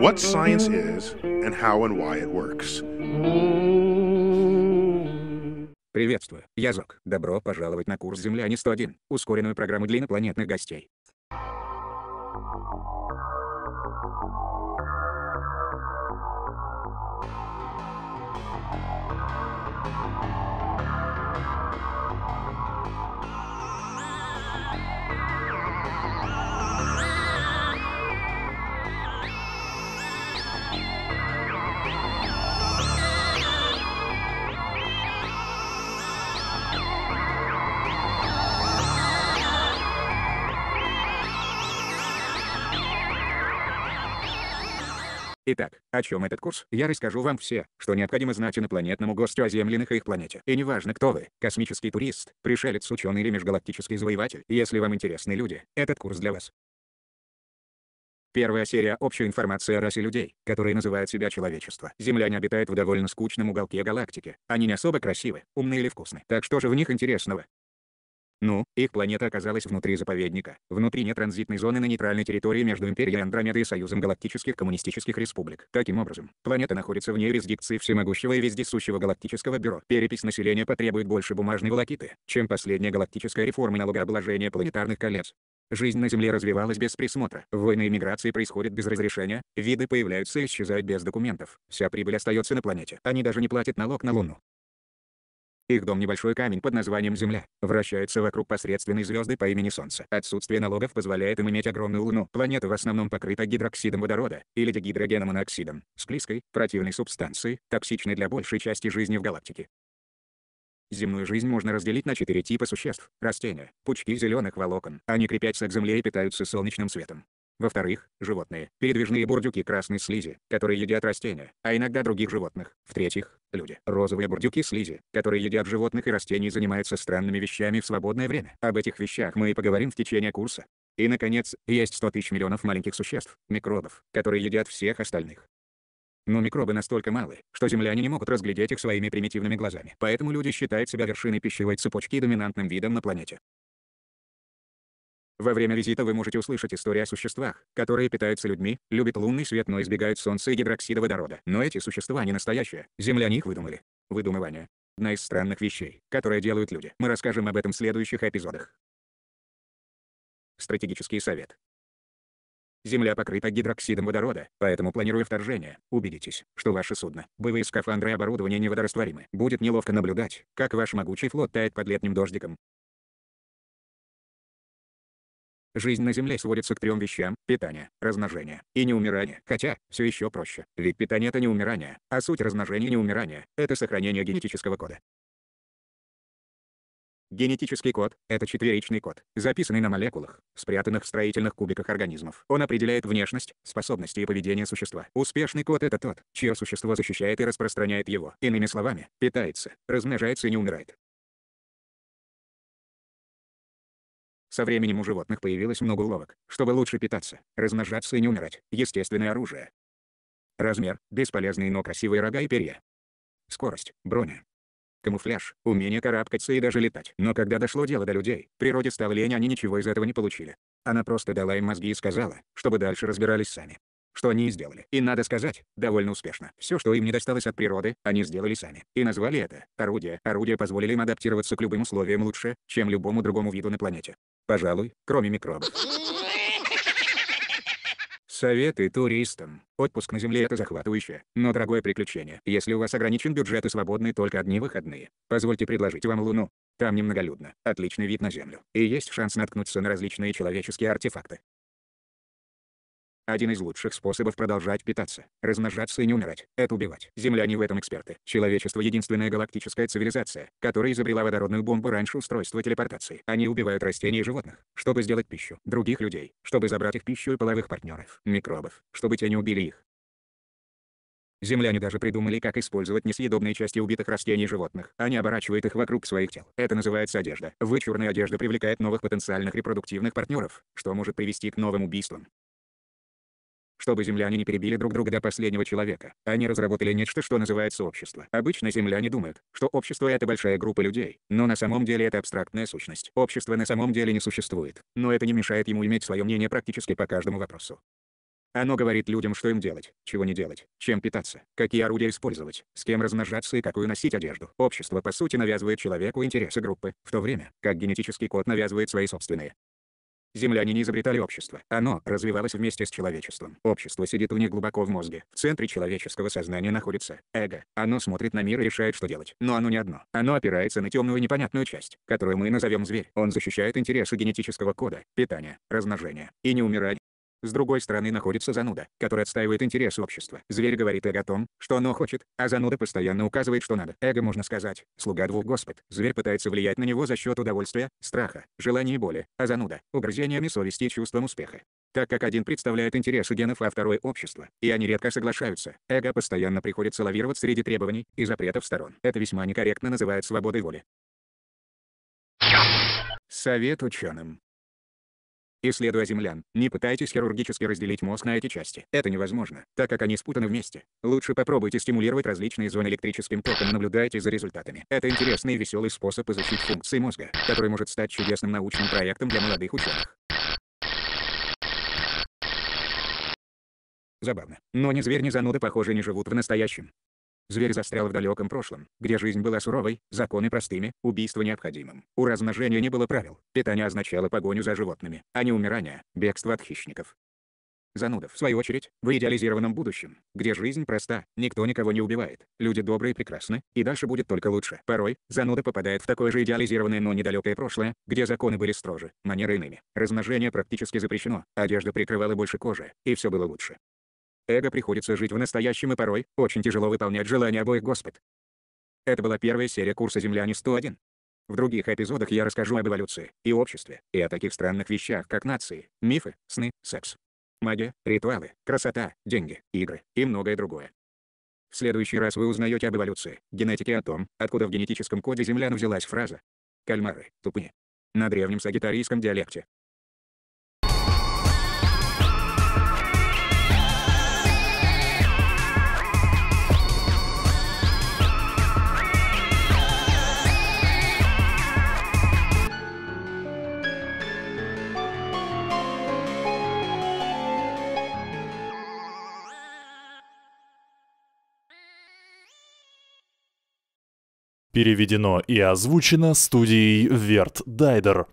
What science is and how and why it works. Приветствую, я Зок. Добро пожаловать на курс «Земляне-101», ускоренную программу для инопланетных гостей. Итак, о чем этот курс? Я расскажу вам все, что необходимо знать инопланетному гостю о земляных и их планете. И неважно, кто вы, космический турист, пришелец, ученый или межгалактический завоеватель, если вам интересны люди, этот курс для вас. Первая серия «Общая информация о расе людей», которые называют себя человечество. Земляне обитают в довольно скучном уголке галактики. Они не особо красивы, умны или вкусны. Так что же в них интересного? Ну, их планета оказалась внутри заповедника, внутри нетранзитной зоны на нейтральной территории между Империей Андромеды и Союзом Галактических Коммунистических Республик. Таким образом, планета находится вне юрисдикции всемогущего и вездесущего Галактического бюро. Перепись населения потребует больше бумажной волокиты, чем последняя галактическая реформа налогообложения планетарных колец. Жизнь на Земле развивалась без присмотра. Войны и миграции происходят без разрешения, виды появляются и исчезают без документов. Вся прибыль остается на планете. Они даже не платят налог на Луну. Их дом небольшой камень под названием Земля. Вращается вокруг посредственной звезды по имени Солнце. Отсутствие налогов позволяет им иметь огромную Луну. Планета в основном покрыта гидроксидом водорода или дегидрогеном моноксидом, склизкой, противной субстанцией, токсичной для большей части жизни в галактике. Земную жизнь можно разделить на четыре типа существ. Растения, пучки зеленых волокон. Они крепятся к земле и питаются солнечным светом. Во-вторых, животные, передвижные бурдюки красной слизи, которые едят растения, а иногда других животных. В-третьих, люди. Розовые бурдюки слизи, которые едят животных и растений занимаются странными вещами в свободное время. Об этих вещах мы и поговорим в течение курса. И, наконец, есть 100 тысяч миллионов маленьких существ, микробов, которые едят всех остальных. Но микробы настолько малы, что земляне не могут разглядеть их своими примитивными глазами. Поэтому люди считают себя вершиной пищевой цепочки и доминантным видом на планете. Во время визита вы можете услышать истории о существах, которые питаются людьми, любят лунный свет, но избегают солнца и гидроксида водорода. Но эти существа не настоящие. Земляне их выдумали. Выдумывание. Одна из странных вещей, которые делают люди. Мы расскажем об этом в следующих эпизодах. Стратегический совет. Земля покрыта гидроксидом водорода, поэтому, планируя вторжение, убедитесь, что ваше судно, боевые скафандры и оборудование не водорастворимы. Будет неловко наблюдать, как ваш могучий флот тает под летним дождиком. Жизнь на Земле сводится к трем вещам – питание, размножение и неумирание. Хотя, все еще проще. Ведь питание – это не умирание, а суть размножения и неумирания – это сохранение генетического кода. Генетический код – это четверичный код, записанный на молекулах, спрятанных в строительных кубиках организмов. Он определяет внешность, способности и поведение существа. Успешный код – это тот, чье существо защищает и распространяет его. Иными словами, питается, размножается и не умирает. Со временем у животных появилось много уловок, чтобы лучше питаться, размножаться и не умирать. Естественное оружие. Размер – бесполезные, но красивые рога и перья. Скорость – броня. Камуфляж, умение карабкаться и даже летать. Но когда дошло дело до людей, природе стало лень, они ничего из этого не получили. Она просто дала им мозги и сказала, чтобы дальше разбирались сами. Что они и сделали. И надо сказать, довольно успешно. Все, что им не досталось от природы, они сделали сами. И назвали это орудие. Орудия позволили им адаптироваться к любым условиям лучше, чем любому другому виду на планете. Пожалуй, кроме микробов. Советы туристам. Отпуск на земле – это захватывающее, но дорогое приключение. Если у вас ограничен бюджет и свободны только одни выходные, позвольте предложить вам Луну. Там немноголюдно, отличный вид на Землю, и есть шанс наткнуться на различные человеческие артефакты. Один из лучших способов продолжать питаться, размножаться и не умирать – это убивать. Земляне в этом эксперты. Человечество – единственная галактическая цивилизация, которая изобрела водородную бомбу раньше устройства телепортации. Они убивают растения и животных, чтобы сделать пищу, других людей, чтобы забрать их пищу и половых партнеров, микробов, чтобы те не убили их. Земляне даже придумали, как использовать несъедобные части убитых растений и животных. Они оборачивают их вокруг своих тел. Это называется одежда. Вычурная одежда привлекает новых потенциальных репродуктивных партнеров, что может привести к новым убийствам чтобы земляне не перебили друг друга до последнего человека. Они разработали нечто, что называется общество. Обычно земляне думают, что общество — это большая группа людей, но на самом деле это абстрактная сущность. Общество на самом деле не существует, но это не мешает ему иметь свое мнение практически по каждому вопросу. Оно говорит людям, что им делать, чего не делать, чем питаться, какие орудия использовать, с кем размножаться и какую носить одежду. Общество, по сути, навязывает человеку интересы группы, в то время, как генетический код навязывает свои собственные. Земляне не изобретали общество. Оно развивалось вместе с человечеством. Общество сидит у них глубоко в мозге. В центре человеческого сознания находится эго. Оно смотрит на мир и решает, что делать. Но оно не одно. Оно опирается на темную непонятную часть, которую мы назовем зверь. Он защищает интересы генетического кода, питания, размножения и не умирает. С другой стороны находится зануда, который отстаивает интересы общества. Зверь говорит эго о том, что оно хочет, а зануда постоянно указывает, что надо. Эго, можно сказать, слуга двух господ. Зверь пытается влиять на него за счет удовольствия, страха, желания и боли, а зануда – угрызениями совести и чувством успеха. Так как один представляет интересы генов, а второй – общество, и они редко соглашаются, эго постоянно приходится лавировать среди требований и запретов сторон. Это весьма некорректно называют свободой воли. Совет ученым. Исследуя землян, не пытайтесь хирургически разделить мозг на эти части. Это невозможно, так как они спутаны вместе. Лучше попробуйте стимулировать различные зоны электрическим током и наблюдайте за результатами. Это интересный и веселый способ изучить функции мозга, который может стать чудесным научным проектом для молодых ученых. Забавно. Но ни зверь, ни зануды похоже, не живут в настоящем. Зверь застрял в далеком прошлом, где жизнь была суровой, законы простыми, убийство необходимым. У размножения не было правил, питание означало погоню за животными, а не умирание, бегство от хищников. Зануда, в свою очередь, в идеализированном будущем, где жизнь проста, никто никого не убивает, люди добрые и прекрасны, и дальше будет только лучше. Порой, зануда попадает в такое же идеализированное, но недалекое прошлое, где законы были строже, манеры иными, размножение практически запрещено, одежда прикрывала больше кожи, и все было лучше. Эго приходится жить в настоящем и порой очень тяжело выполнять желания обоих господ. Это была первая серия курса «Земляне 101». В других эпизодах я расскажу об эволюции и обществе, и о таких странных вещах, как нации, мифы, сны, секс, магия, ритуалы, красота, деньги, игры и многое другое. В следующий раз вы узнаете об эволюции, генетике о том, откуда в генетическом коде землян взялась фраза «кальмары, тупые» на древнем сагитарийском диалекте. Переведено и озвучено студией Верт Дайдер.